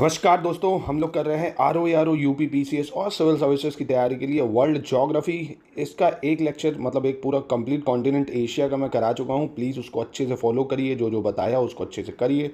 नमस्कार दोस्तों हम लोग कर रहे हैं R O R O U P P C S और सिविल सर्विसेज की तैयारी के लिए वर्ल्ड जोग्राफी इसका एक लेक्चर मतलब एक पूरा कंप्लीट कॉन्टिनेंट एशिया का मैं करा चुका हूँ प्लीज़ उसको अच्छे से फॉलो करिए जो जो बताया उसको अच्छे से करिए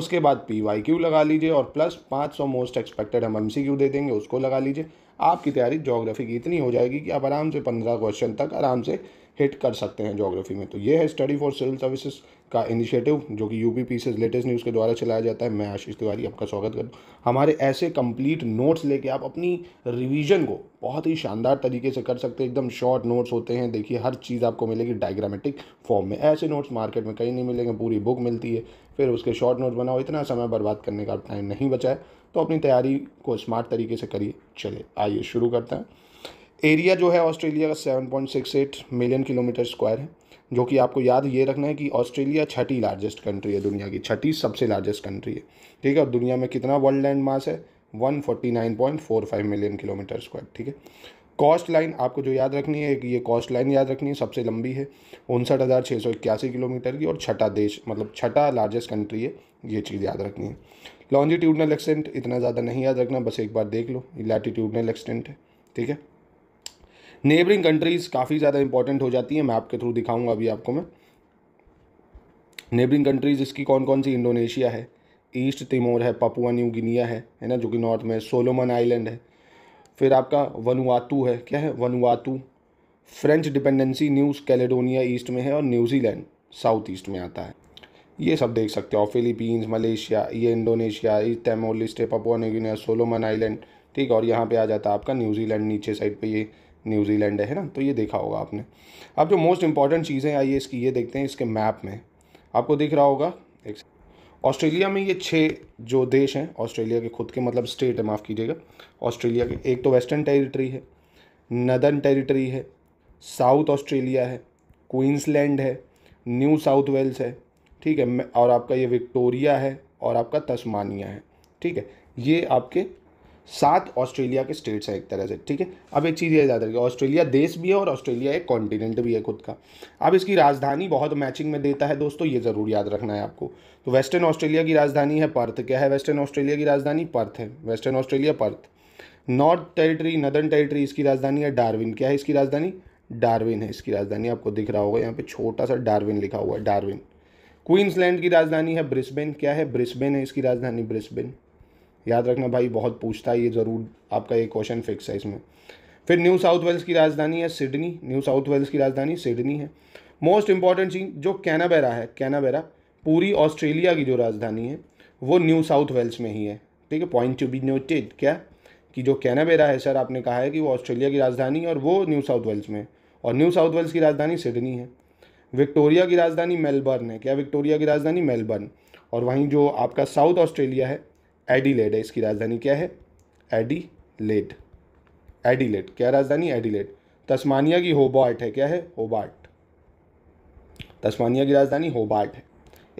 उसके बाद पी वाई क्यू लगा लीजिए और प्लस पाँच सौ मोस्ट एक्सपेक्टेड हम एम सी क्यू दे देंगे उसको लगा लीजिए आपकी तैयारी जोग्राफी की इतनी हो जाएगी कि आप आराम से पंद्रह क्वेश्चन तक आराम से हिट कर सकते हैं जोग्राफी में तो ये है स्टडी फॉर सिविल सर्विसेज का इनिशिएटिव जो कि यू पी से लेटेस्ट न्यूज़ के द्वारा चलाया जाता है मैं आशीष तिवारी आपका स्वागत करूँ हमारे ऐसे कंप्लीट नोट्स लेके आप अपनी रिवीजन को बहुत ही शानदार तरीके से कर सकते हैं एकदम शॉर्ट नोट्स होते हैं देखिए हर चीज़ आपको मिलेगी डायग्रामेटिक फॉर्म में ऐसे नोट्स मार्केट में कहीं नहीं मिलेंगे पूरी बुक मिलती है फिर उसके शॉर्ट नोट्स बनाओ इतना समय बर्बाद करने का टाइम नहीं बचा है तो अपनी तैयारी को स्मार्ट तरीके से करिए चले आइए शुरू करते हैं एरिया जो है ऑस्ट्रेलिया का seven point six eight million kilometre square है जो कि आपको याद ये रखना है कि ऑस्ट्रेलिया छठी लार्जेस्ट कंट्री है दुनिया की छठी सबसे लार्जेस्ट कंट्री है ठीक है और दुनिया में कितना वर्ल्ड लैंड मास है one forty nine point four five million kilometre square ठीक है कॉस्ट लाइन आपको जो याद रखनी है ये कॉस्ट लाइन याद रखनी है सबसे लंबी है उनसठ हज़ार छः सौ इक्यासी किलोमीटर की और छठा देश मतलब छठा लार्जेस्ट कंट्री है ये चीज़ याद रखनी है लॉन्जिट्यूडनल एक्सटेंट इतना ज़्यादा नहीं याद रखना बस एक बार देख लो लैटिट्यूडनल एक्सटेंट है ठीक है नेबरिंग कंट्रीज़ काफ़ी ज़्यादा इंपॉर्टेंट हो जाती है मैप के थ्रू दिखाऊंगा अभी आपको मैं नेबरिंग कंट्रीज़ इसकी कौन कौन सी इंडोनेशिया है ईस्ट तिमोर है पपुआ न्यू गिनिया है है ना जो कि नॉर्थ में सोलोमन आइलैंड है फिर आपका वनुआतू है क्या है Vanuatu French dependency New Caledonia east में है और न्यूजीलैंड साउथ ईस्ट में आता है ये सब देख सकते हो फिलीपींस मलेशिया ये Indonesia Timor Leste Papua New Guinea Solomon island ठीक है और यहाँ पे आ जाता है आपका न्यूजीलैंड नीचे साइड पे ये न्यूजीलैंड है ना तो ये देखा होगा आपने अब जो मोस्ट इंपॉर्टेंट चीज़ें आई है इसकी ये देखते हैं इसके मैप में आपको दिख रहा होगा एक ऑस्ट्रेलिया में ये छः जो देश हैं ऑस्ट्रेलिया के खुद के मतलब स्टेट है माफ़ कीजिएगा ऑस्ट्रेलिया के एक तो वेस्टर्न टेरिटरी है नदर्न टेरिटरी है साउथ ऑस्ट्रेलिया है क्वींसलैंड है न्यू साउथ वेल्स है ठीक है और आपका ये विक्टोरिया है और आपका तस्मानिया है ठीक है ये आपके सात ऑस्ट्रेलिया के स्टेट्स हैं एक तरह से ठीक है अब एक चीज़ ये याद रखिए ऑस्ट्रेलिया देश भी है और ऑस्ट्रेलिया एक कॉन्टिनेंट भी है खुद का अब इसकी राजधानी बहुत मैचिंग में देता है दोस्तों ये ज़रूर याद रखना है आपको तो वेस्टर्न ऑस्ट्रेलिया की राजधानी है पर्थ क्या है वेस्टर्न ऑस्ट्रेलिया की राजधानी पर्थ है Western Australia Perth North Territory Northern Territory इसकी राजधानी है डार्विन क्या है इसकी राजधानी डार्विन है इसकी राजधानी आपको दिख रहा होगा यहाँ पे छोटा सा डार्विन लिखा हुआ है डार्विन क्वींसलैंड की राजधानी है ब्रिस्बेन क्या है ब्रिस्बेन है इसकी राजधानी ब्रिस्बेन याद रखना भाई बहुत पूछता है ये ज़रूर आपका ये क्वेश्चन फिक्स है इसमें फिर न्यू साउथ वेल्स की राजधानी है सिडनी न्यू साउथ वेल्स की राजधानी सिडनी है मोस्ट इंपॉर्टेंट चीज जो कैनाबेरा है कैनाबेरा पूरी ऑस्ट्रेलिया की जो राजधानी है वो न्यू साउथ वेल्स में ही है ठीक है पॉइंट टू बी नोटेड क्या कि जो कैनाबेरा है सर आपने कहा है कि वो ऑस्ट्रेलिया की राजधानी और वो न्यू साउथ वेल्स में है और न्यू साउथ वेल्स की राजधानी सिडनी है विक्टोरिया की राजधानी मेलबर्न है क्या विक्टोरिया की राजधानी मेलबर्न और वहीं जो आपका साउथ ऑस्ट्रेलिया है एडिलेड है इसकी राजधानी क्या है एडिलेड एडिलेड क्या राजधानी एडिलेड तस्मानिया की होबार्ट है क्या है होबार्ट तस्मानिया की राजधानी होबार्ट है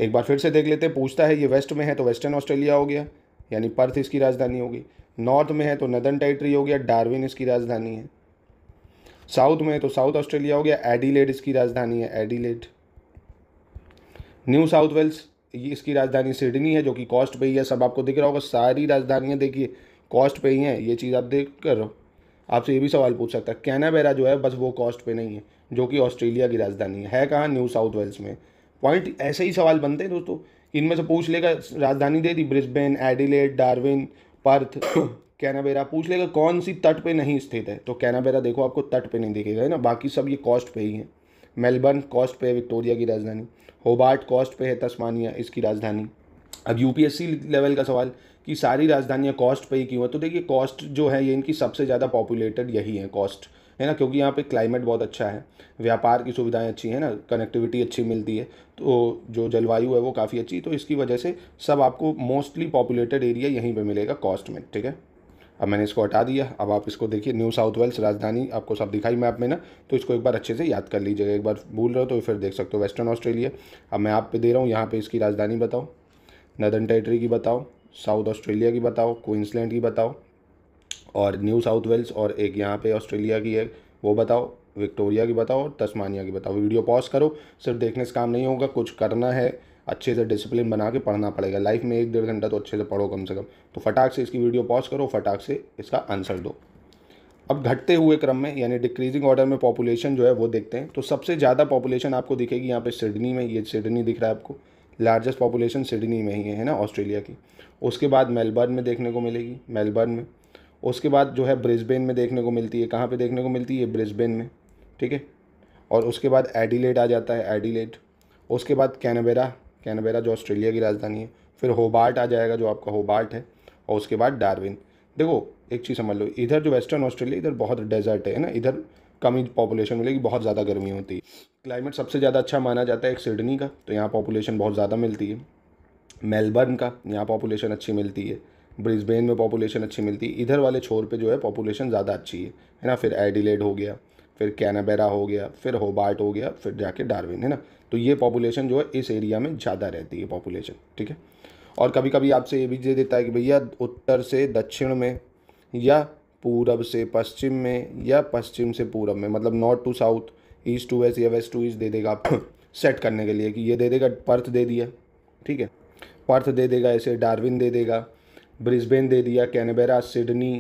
एक बार फिर से देख लेते हैं पूछता है ये वेस्ट में है तो वेस्टर्न ऑस्ट्रेलिया हो गया यानी पर्थ इसकी राजधानी होगी नॉर्थ में है तो नदन टेरिटरी हो गया डार्विन इसकी राजधानी है साउथ में है तो साउथ ऑस्ट्रेलिया हो गया एडिलेड इसकी राजधानी है एडिलेड न्यू साउथ वेल्स ये इसकी राजधानी सिडनी है जो कि कॉस्ट पे ही है सब आपको दिख रहा होगा सारी राजधानियाँ देखिए कॉस्ट पे ही हैं ये चीज़ आप देख कर रहे हो आपसे ये भी सवाल पूछ सकता है कैनाबेरा जो है बस वो कॉस्ट पे नहीं है जो कि ऑस्ट्रेलिया की राजधानी है, है कहाँ न्यू साउथ वेल्स में पॉइंट ऐसे ही सवाल बनते हैं दोस्तों इनमें से पूछ लेगा राजधानी दे दी Brisbane Adelaide Darwin Perth Canberra पूछ लेगा कौन सी तट पे नहीं स्थित है तो कैनाबेरा देखो आपको तट पे नहीं दिखेगा है ना बाकी सब ये कॉस्ट पे ही है मेलबर्न कॉस्ट पे है विक्टोरिया की राजधानी होबार्ट कॉस्ट पे है तस्मानिया इसकी राजधानी अब यूपीएससी लेवल का सवाल कि सारी राजधानियाँ कॉस्ट पे ही क्यों है तो देखिए कॉस्ट जो है ये इनकी सबसे ज़्यादा पॉपुलेटेड यही है कॉस्ट है ना क्योंकि यहाँ पे क्लाइमेट बहुत अच्छा है व्यापार की सुविधाएं अच्छी हैं ना कनेक्टिविटी अच्छी मिलती है तो जो जलवायु है वो काफ़ी अच्छी तो इसकी वजह से सब आपको मोस्टली पॉपुलेटेड एरिया यहीं पे मिलेगा कॉस्ट में ठीक है अब मैंने इसको हटा दिया अब आप इसको देखिए न्यू साउथ वेल्स राजधानी आपको सब दिखाई मैप में ना तो इसको एक बार अच्छे से याद कर लीजिएगा एक बार भूल रहे हो तो फिर देख सकते हो वेस्टर्न ऑस्ट्रेलिया अब मैं आप पे दे रहा हूँ यहाँ पे इसकी राजधानी बताओ नदर्न टेरेटरी की बताओ साउथ ऑस्ट्रेलिया की बताओ क्वींसलैंड की बताओ और न्यू साउथ वेल्स और एक यहाँ पर ऑस्ट्रेलिया की है वो बताओ विक्टोरिया की बताओ और तस्मानिया की बताओ वीडियो पॉज करो सिर्फ देखने से काम नहीं होगा कुछ करना है अच्छे से डिसिप्लिन बना के पढ़ना पड़ेगा लाइफ में एक डेढ़ घंटा तो अच्छे से पढ़ो कम से कम तो फटाक से इसकी वीडियो पॉज करो फटाक से इसका आंसर दो अब घटते हुए क्रम में यानी डिक्रीजिंग ऑर्डर में पॉपुलेशन जो है वो देखते हैं तो सबसे ज़्यादा पॉपुलेशन आपको दिखेगी यहाँ पे सिडनी में ये सिडनी दिख रहा है आपको लार्जेस्ट पॉपुलेशन सिडनी में ही है ना ऑस्ट्रेलिया की उसके बाद मेलबर्न में देखने को मिलेगी मेलबर्न में उसके बाद जो है ब्रिस्बेन में देखने को मिलती है कहाँ पर देखने को मिलती है ब्रिस्बेन में ठीक है और उसके बाद एडिलेट आ जाता है एडिलेट उसके बाद कैनबेरा कैनबेरा जो ऑस्ट्रेलिया की राजधानी है फिर होबार्ट आ जाएगा जो आपका होबार्ट है और उसके बाद डार्विन देखो एक चीज़ समझ लो इधर जो वेस्टर्न ऑस्ट्रेलिया इधर बहुत डेजर्ट है ना इधर कम ही पॉपुलेशन मिलेगी बहुत ज़्यादा गर्मी होती है क्लाइमेट सबसे ज़्यादा अच्छा माना जाता है एक सिडनी का तो यहाँ पॉपुलेशन बहुत ज़्यादा मिलती है मेलबर्न का यहाँ पॉपुलेशन अच्छी मिलती है ब्रिस्बेन में पॉपुलेशन अच्छी मिलती है इधर वाले छोर पे जो है पॉपुलेशन ज़्यादा अच्छी है है ना फिर एडिलेड हो गया फिर कैनाबेरा हो गया फिर होबार्ट हो गया फिर जाके डार्विन है ना तो ये पॉपुलेशन जो है इस एरिया में ज़्यादा रहती है पॉपुलेशन ठीक है और कभी कभी आपसे ये भी दे देता है कि भैया उत्तर से दक्षिण में या पूरब से पश्चिम में या पश्चिम से पूरब में मतलब north to south east to west या वेस्ट टू ईस्ट दे देगा आप सेट करने के लिए कि ये दे देगा पर्थ दे दिया ठीक है पर्थ दे देगा ऐसे डार्विन दे देगा ब्रिस्बेन दे दिया कैनबेरा सिडनी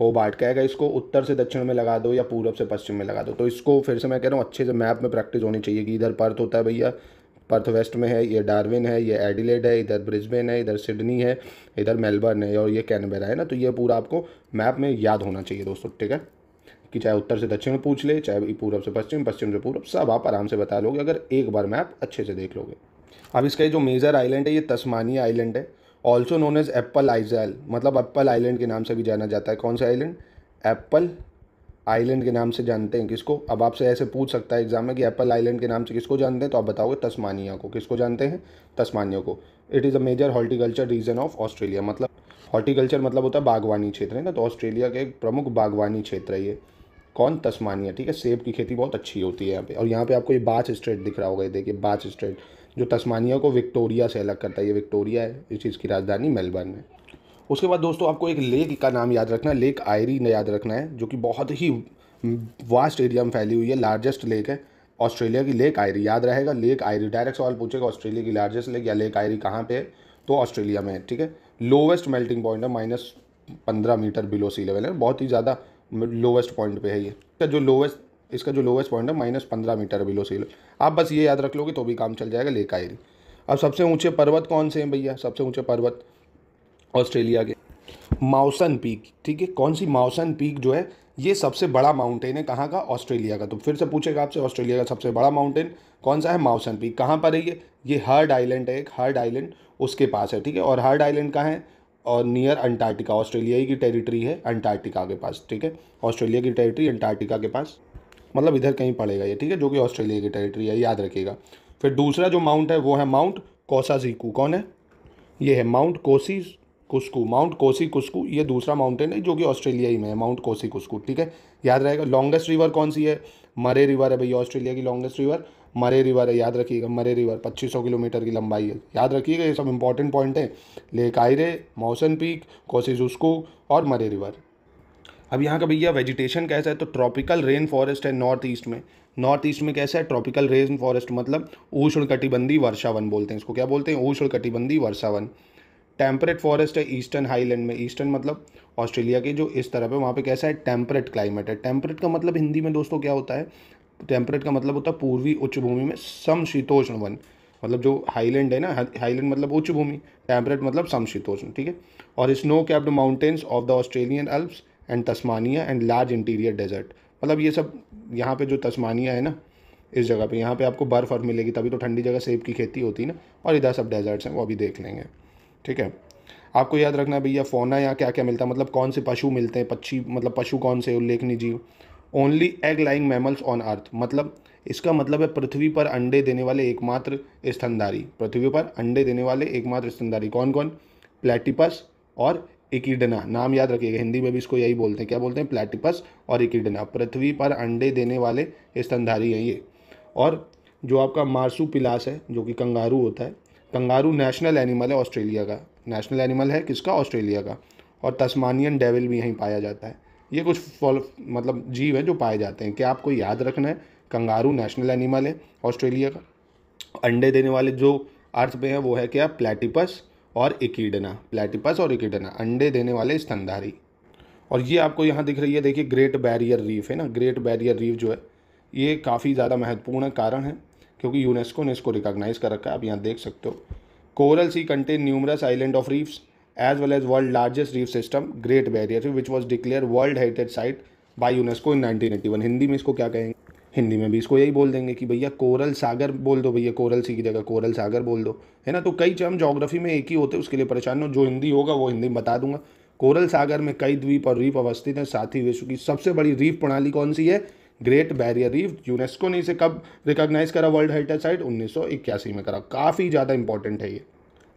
होबार्ट कहेगा इसको उत्तर से दक्षिण में लगा दो या पूरब से पश्चिम में लगा दो तो इसको फिर से मैं कह रहा हूँ अच्छे से मैप में प्रैक्टिस होनी चाहिए कि इधर पर्थ होता है भैया पर्थ वेस्ट में है ये डार्विन है ये एडिलेड है इधर ब्रिस्बेन है इधर सिडनी है इधर मेलबर्न है और ये कैनबेरा है ना तो ये पूरा आपको मैप में याद होना चाहिए दोस्तों ठीक है कि चाहे उत्तर से दक्षिण पूछ ले चाहे पूरब से पश्चिम पश्चिम से पूरब सब आप आराम से बता लोगे अगर एक बार मैप अच्छे से देख लोगे अब इसका जो मेजर आइलैंड है ये तस्मानिया आइलैंड है also known as Apple Isle मतलब एप्पल आइलैंड के नाम से भी जाना जाता है कौन सा आइलैंड एप्पल आइलैंड के नाम से जानते हैं किसको अब आपसे ऐसे पूछ सकता है एग्जाम में कि एप्पल आइलैंड के नाम से किसको जानते हैं तो आप बताओगे तस्मानिया को किसको जानते हैं तस्मानिया को it is a major horticulture region of Australia मतलब हॉर्टिकल्चर मतलब होता है बागवानी क्षेत्र है ना तो ऑस्ट्रेलिया के एक प्रमुख बागवानी क्षेत्र है ये कौन तस्मानिया ठीक है सेब की खेती बहुत अच्छी होती है यहाँ पे और यहाँ पे आपको ये बाच स्ट्रेट दिख रहा होगा ये देखिए बाच स्ट्रेट जो तस्मानिया को विक्टोरिया से अलग करता है ये विक्टोरिया है इस चीज़ की राजधानी मेलबर्न है उसके बाद दोस्तों आपको एक लेक का नाम याद रखना है लेक आयरी ने याद रखना है जो कि बहुत ही वास्ट एरिया में फैली हुई है लार्जेस्ट लेक है ऑस्ट्रेलिया की लेक आयरी याद रहेगा लेक आयरी डायरेक्ट सवाल पूछेगा ऑस्ट्रेलिया की लार्जेस्ट लेक या लेक आयरी कहाँ पे है तो ऑस्ट्रेलिया में है ठीक है लोवेस्ट मेल्टिंग पॉइंट है माइनस पंद्रह मीटर बिलो सी लेवल है बहुत ही ज़्यादा लोवेस्ट पॉइंट पे है ये तो जो लोवेस्ट इसका जो लोवेस्ट पॉइंट है माइनस पंद्रह मीटर बिलो सी आप बस ये याद रख लोगे तो भी काम चल जाएगा लेक आयरी अब सबसे ऊंचे पर्वत कौन से हैं भैया सबसे ऊंचे पर्वत ऑस्ट्रेलिया के माउसन पीक ठीक है कौन सी माउसन पीक जो है ये सबसे बड़ा माउंटेन है कहाँ का ऑस्ट्रेलिया का तो फिर से पूछेगा आपसे ऑस्ट्रेलिया का सबसे बड़ा माउंटेन कौन सा है माउसन पीक कहाँ पर है ये ये हर्ड आइलैंड है एक हर्ड आइलैंड उसके पास है ठीक है और हर्ड आइलैंड कहाँ है और नियर अंटार्कटिका ऑस्ट्रेलिया की टेरिटरी है अंटार्कटिका के पास ठीक है ऑस्ट्रेलिया की टेरिटरी अंटार्कटिका के पास मतलब इधर कहीं पड़ेगा ये ठीक है जो कि ऑस्ट्रेलिया की टेरिटरी है याद रखिएगा फिर दूसरा जो माउंट है वो है माउंट कोसाजीकू कौन है ये है Mount Kosciuszko Mount Kosciuszko ये दूसरा माउंटेन है जो कि ऑस्ट्रेलिया ही में है माउंट कोसी कुस्कू ठीक है याद रहेगा लॉन्गेस्ट रिवर कौन सी है मरे रिवर है भैया ऑस्ट्रेलिया की लॉन्गेस्ट रिवर मरे रिवर है याद रखिएगा मरे रिवर 2500 किलोमीटर की लंबाई है याद रखिएगा ये सब इंपॉर्टेंट पॉइंट हैं Lake Eyre Mawson Peak Kosciuszko और मरे रिवर अब यहाँ का भैया वेजिटेशन कैसा है तो ट्रॉपिकल रेन फॉरेस्ट है नॉर्थ ईस्ट में नॉर्थ ईस्ट में कैसा है ट्रॉपिकल रेन फॉरेस्ट मतलब ऊष्ण कटिबंधी वर्षावन बोलते हैं इसको क्या बोलते हैं ऊष्ण कटिबंधी वर्षावन टेम्परेट फॉरेस्ट है ईस्टर्न हाईलैंड में ईस्टर्न मतलब ऑस्ट्रेलिया के जो इस तरफ है वहाँ पे कैसा है टेम्परेट क्लाइमेट है टेम्परेट का मतलब हिंदी में दोस्तों क्या होता है टेम्परेट का मतलब होता है पूर्वी उच्च भूमि में समशीतोष्ण वन मतलब जो हाईलैंड है ना हाईलैंड मतलब उच्च भूमि टेम्परेट मतलब समशीतोष्ण ठीक है और snow capped mountains of the Australian Alps and Tasmania and large interior desert मतलब ये सब यहाँ पे जो तस्मानिया है ना इस जगह पे यहाँ पे आपको बर्फ़ और मिलेगी तभी तो ठंडी जगह सेब की खेती होती है ना और इधर सब डेजर्ट्स हैं वो अभी देख लेंगे ठीक है आपको याद रखना भैया फोना यहाँ क्या क्या मिलता है मतलब कौन से पशु मिलते हैं पक्षी मतलब पशु कौन से उल्लेखनीय जीव only egg laying mammals on earth मतलब इसका मतलब है पृथ्वी पर अंडे देने वाले एकमात्र स्तनधारी पृथ्वी पर अंडे देने वाले एकमात्र स्तनधारी कौन कौन प्लेटिपस और इकिडना नाम याद रखिएगा हिंदी में भी इसको यही बोलते हैं क्या बोलते हैं प्लेटिपस और इकिडना पृथ्वी पर अंडे देने वाले स्तनधारी हैं ये और जो आपका मारसू पिलास है जो कि कंगारू होता है कंगारू नेशनल एनिमल है ऑस्ट्रेलिया का नेशनल एनिमल है किसका ऑस्ट्रेलिया का और तस्मानियन डेविल भी यहीं पाया जाता है ये कुछ फॉल मतलब जीव हैं जो पाए जाते हैं क्या आपको याद रखना है कंगारू नेशनल एनिमल है ऑस्ट्रेलिया का अंडे देने वाले जो अर्थ पे हैं वो है क्या प्लेटिपस और इकीडना प्लेटिपस और इकीडना अंडे देने वाले स्तनधारी और ये आपको यहाँ दिख रही है देखिए ग्रेट बैरियर रीफ है ना ग्रेट बैरियर रीफ जो है ये काफ़ी ज़्यादा महत्वपूर्ण कारण है क्योंकि यूनेस्को ने इसको रिकॉग्नाइज़ कर रखा है आप यहाँ देख सकते हो coral sea contain numerous island of reefs as well as world largest reef system great barrier which was declare world heritage site by UNESCO in nineteen Hindi में इसको क्या कहेंगे हिंदी में भी इसको यही बोल देंगे कि भैया कोरल सागर बोल दो भैया कोरल सी की जगह कोरल सागर बोल दो है ना तो कई चम जोग्राफी में एक ही होते हैं उसके लिए परेशान हो जो हिंदी होगा वो हिंदी में बता दूंगा कोरल सागर में कई द्वीप और रीफ अवस्थित हैं साथ ही विश्व की सबसे बड़ी रीफ प्रणाली कौन सी है ग्रेट बैरियर रीफ यूनेस्को ने इसे कब रिकॉग्नाइज करा वर्ल्ड हेरिटेज साइट उन्नीस में करा काफ़ी ज़्यादा इंपॉर्टेंट है ये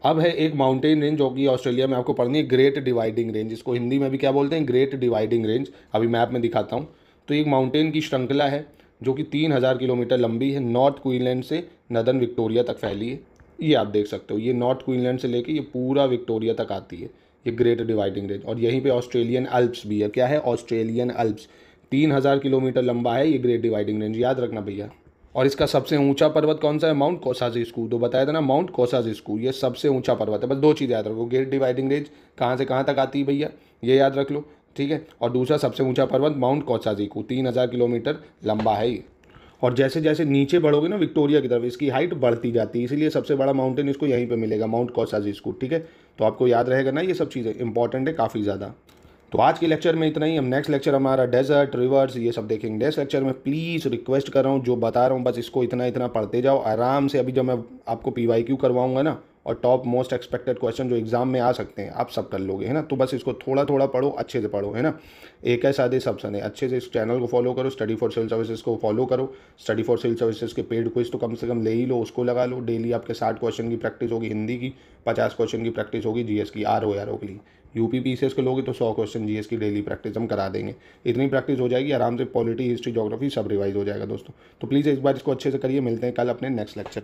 अब है एक माउंटेन रेंज जो कि ऑस्ट्रेलिया में आपको पढ़नी है ग्रेट डिवाइडिंग रेंज इसको हिंदी में भी क्या बोलते हैं ग्रेट डिवाइडिंग रेंज अभी मैप में दिखाता हूँ तो एक माउंटेन की श्रृंखला है जो कि तीन हज़ार किलोमीटर लंबी है नॉर्थ क्वीनलैंड से नदन विक्टोरिया तक फैली है ये आप देख सकते हो ये नॉर्थ क्वीनलैंड से लेके ये पूरा विक्टोरिया तक आती है ये ग्रेट डिवाइडिंग रेंज और यहीं पे ऑस्ट्रेलियन अल्प्स भी है क्या है ऑस्ट्रेलियन अल्प्स तीन हज़ार किलोमीटर लंबा है ये ग्रेट डिवाइडिंग रेंज याद रखना भैया और इसका सबसे ऊंचा पर्वत कौन सा है माउंट स्कू तो बताया था ना माउंट स्कू ये सबसे ऊंचा पर्वत है बस दो चीज़ याद रखो ग्रेट डिवाइडिंग रेंज कहाँ से कहाँ तक आती है भैया ये याद रख लो ठीक है और दूसरा सबसे ऊंचा पर्वत माउंट कौसाजीकू तीन हज़ार किलोमीटर लंबा है ये और जैसे जैसे नीचे बढ़ोगे ना विक्टोरिया की तरफ इसकी हाइट बढ़ती जाती है इसीलिए सबसे बड़ा माउंटेन इसको यहीं पे मिलेगा माउंट इसको ठीक है तो आपको याद रहेगा ना ये सब चीज़ें इंपॉर्टेंट है काफ़ी ज़्यादा तो आज के लेक्चर में इतना ही हम नेक्स्ट लेक्चर हमारा डेजर्ट रिवर्स ये सब देखेंगे नेक्स्ट लेक्चर में प्लीज़ रिक्वेस्ट कर रहा हूँ जो बता रहा हूँ बस इसको इतना इतना पढ़ते जाओ आराम से अभी जब मैं आपको पी करवाऊंगा ना और टॉप मोस्ट एक्सपेक्टेड क्वेश्चन जो एग्ज़ाम में आ सकते हैं आप सब कर लोगे है ना तो बस इसको थोड़ा थोड़ा पढ़ो अच्छे से पढ़ो है ना एक है सादे सब सने अच्छे से इस चैनल को फॉलो करो स्टडी फॉर सिविल सर्विसेज को फॉलो करो स्टडी फॉर सिविल सर्विसेज के पेड क्विज तो कम से कम ले ही लो उसको लगा लो डेली आपके साठ क्वेश्चन की प्रैक्टिस होगी हिंदी की पचास क्वेश्चन की प्रैक्टिस होगी जीएस की आर ओ आर ओ के लिए यूपी पी के लोगे तो सौ क्वेश्चन एस की डेली प्रैक्टिस हम करा देंगे इतनी प्रैक्टिस हो जाएगी आराम से पॉलिटी हिस्ट्री जोग्राफी सब रिवाइज हो जाएगा दोस्तों तो प्लीज़ एक बार इसको अच्छे से करिए मिलते हैं कल अपने नेक्स्ट लेक्चर